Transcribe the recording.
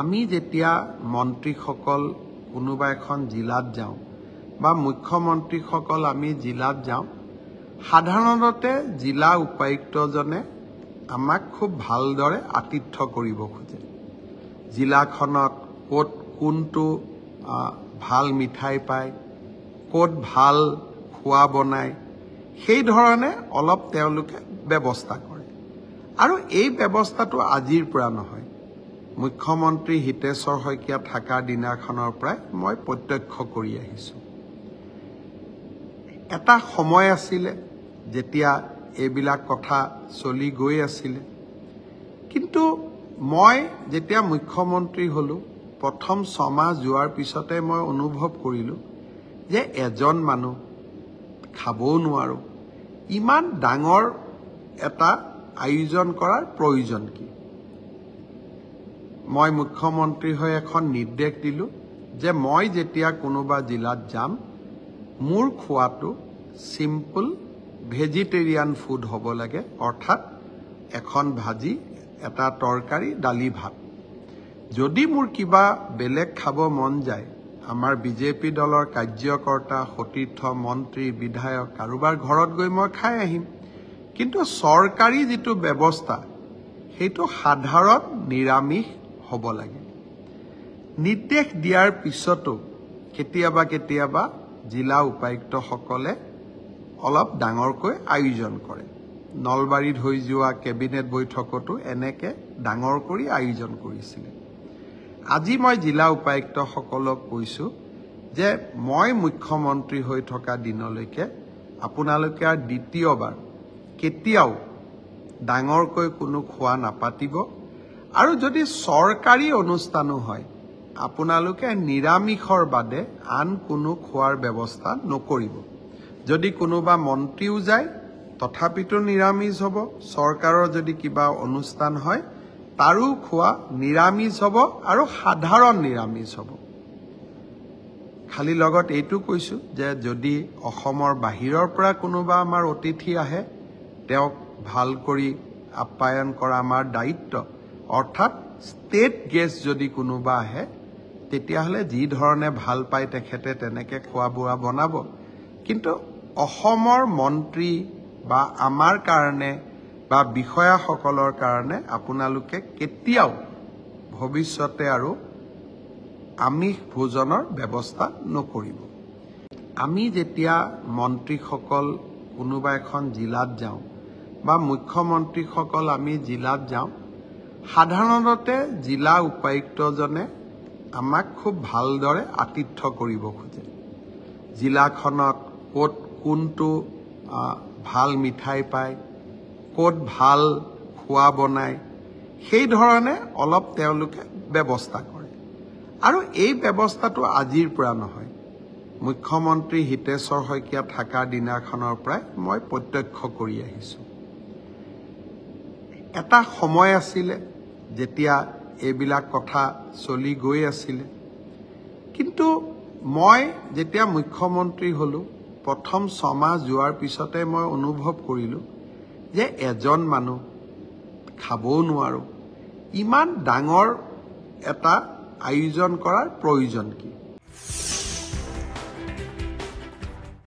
আমি যেতিয়া মন্ত্ৰীসকল কোনোবা এখন জিলাত যাওঁ বা মুখ্যমন্ত্ৰীসকল আমি জিলাত যাওঁ সাধাৰণতে জিলা উপায়ুক্তজনে আমাক খুব ভালদৰে আতিথ্য কৰিব খোজে জিলাখনত ক'ত কোনটো ভাল মিঠাই পায় ক'ত ভাল খোৱা বনায় সেইধৰণে অলপ তেওঁলোকে ব্যৱস্থা কৰে আৰু এই ব্যৱস্থাটো আজিৰ পৰা নহয় মুখ্যমন্ত্ৰী হিতেশ্বৰ শইকীয়া থকা দিনাখনৰ পৰাই মই প্ৰত্যক্ষ কৰি আহিছোঁ এটা সময় আছিলে যেতিয়া এইবিলাক কথা চলি গৈ আছিলে কিন্তু মই যেতিয়া মুখ্যমন্ত্ৰী হ'লোঁ প্ৰথম ছমাহ যোৱাৰ পিছতে মই অনুভৱ কৰিলোঁ যে এজন মানুহ খাবও নোৱাৰোঁ ইমান ডাঙৰ এটা আয়োজন কৰাৰ প্ৰয়োজন কি মই মুখ্যমন্ত্ৰী হৈ এখন নিৰ্দেশ দিলোঁ যে মই যেতিয়া কোনোবা জিলাত যাম মোৰ খোৱাটো সিম্পল ভেজিটেৰিয়ান ফুড হ'ব লাগে অৰ্থাৎ এখন ভাজি এটা তৰকাৰী দালি ভাত যদি মোৰ কিবা বেলেগ খাব মন যায় আমাৰ বিজেপি দলৰ কাৰ্যকৰ্তা সতীৰ্থ মন্ত্ৰী বিধায়ক কাৰোবাৰ ঘৰত গৈ মই খাই আহিম কিন্তু চৰকাৰী যিটো ব্যৱস্থা সেইটো সাধাৰণ নিৰামিষ হ'ব লাগে নিৰ্দেশ দিয়াৰ পিছতো কেতিয়াবা কেতিয়াবা জিলা উপায়ুক্তসকলে অলপ ডাঙৰকৈ আয়োজন কৰে নলবাৰীত হৈ যোৱা কেবিনেট বৈঠকতো এনেকৈ ডাঙৰ কৰি আয়োজন কৰিছিলে আজি মই জিলা উপায়ুক্তসকলক কৈছোঁ যে মই মুখ্যমন্ত্ৰী হৈ থকা দিনলৈকে আপোনালোকে আৰু দ্বিতীয়বাৰ কেতিয়াও ডাঙৰকৈ কোনো খোৱা নাপাতিব আৰু যদি চৰকাৰী অনুষ্ঠানো হয় আপোনালোকে নিৰামিষৰ বাদে আন কোনো খোৱাৰ ব্যৱস্থা নকৰিব যদি কোনোবা মন্ত্ৰীও যায় তথাপিতো নিৰামিষ হ'ব চৰকাৰৰ যদি কিবা অনুষ্ঠান হয় তাৰো খোৱা নিৰামিষ হ'ব আৰু সাধাৰণ নিৰামিষ হ'ব খালী লগত এইটো কৈছোঁ যে যদি অসমৰ বাহিৰৰ পৰা কোনোবা আমাৰ অতিথি আহে তেওঁক ভাল কৰি আপ্যায়ন কৰা আমাৰ দায়িত্ব অৰ্থাৎ ষ্টেট গেষ্ট যদি কোনোবা আহে তেতিয়াহ'লে যি ধৰণে ভাল পায় তেখেতে তেনেকৈ খোৱা বোৱা বনাব কিন্তু অসমৰ মন্ত্ৰী বা আমাৰ কাৰণে বা বিষয়াসকলৰ কাৰণে আপোনালোকে কেতিয়াও ভৱিষ্যতে আৰু আমিষ ভোজনৰ ব্যৱস্থা নকৰিব আমি যেতিয়া মন্ত্ৰীসকল কোনোবা এখন জিলাত যাওঁ বা মুখ্যমন্ত্ৰীসকল আমি জিলাত যাওঁ সাধাৰণতে জিলা উপায়ুক্তজনে আমাক খুব ভালদৰে আতিথ্য কৰিব খোজে জিলাখনত ক'ত কোনটো ভাল মিঠাই পায় ক'ত ভাল খোৱা বনায় সেইধৰণে অলপ তেওঁলোকে ব্যৱস্থা কৰে আৰু এই ব্যৱস্থাটো আজিৰ পৰা নহয় মুখ্যমন্ত্ৰী হিতেশ্বৰ শইকীয়া থকা দিনাখনৰ পৰাই মই প্ৰত্যক্ষ কৰি আহিছোঁ এটা সময় আছিলে যেতিয়া এইবিলাক কথা চলি গৈ আছিলে কিন্তু মই যেতিয়া মুখ্যমন্ত্ৰী হ'লোঁ প্ৰথম ছমাহ যোৱাৰ পিছতে মই অনুভৱ কৰিলোঁ যে এজন মানুহ খাবও নোৱাৰোঁ ইমান ডাঙৰ এটা আয়োজন কৰাৰ প্ৰয়োজন কি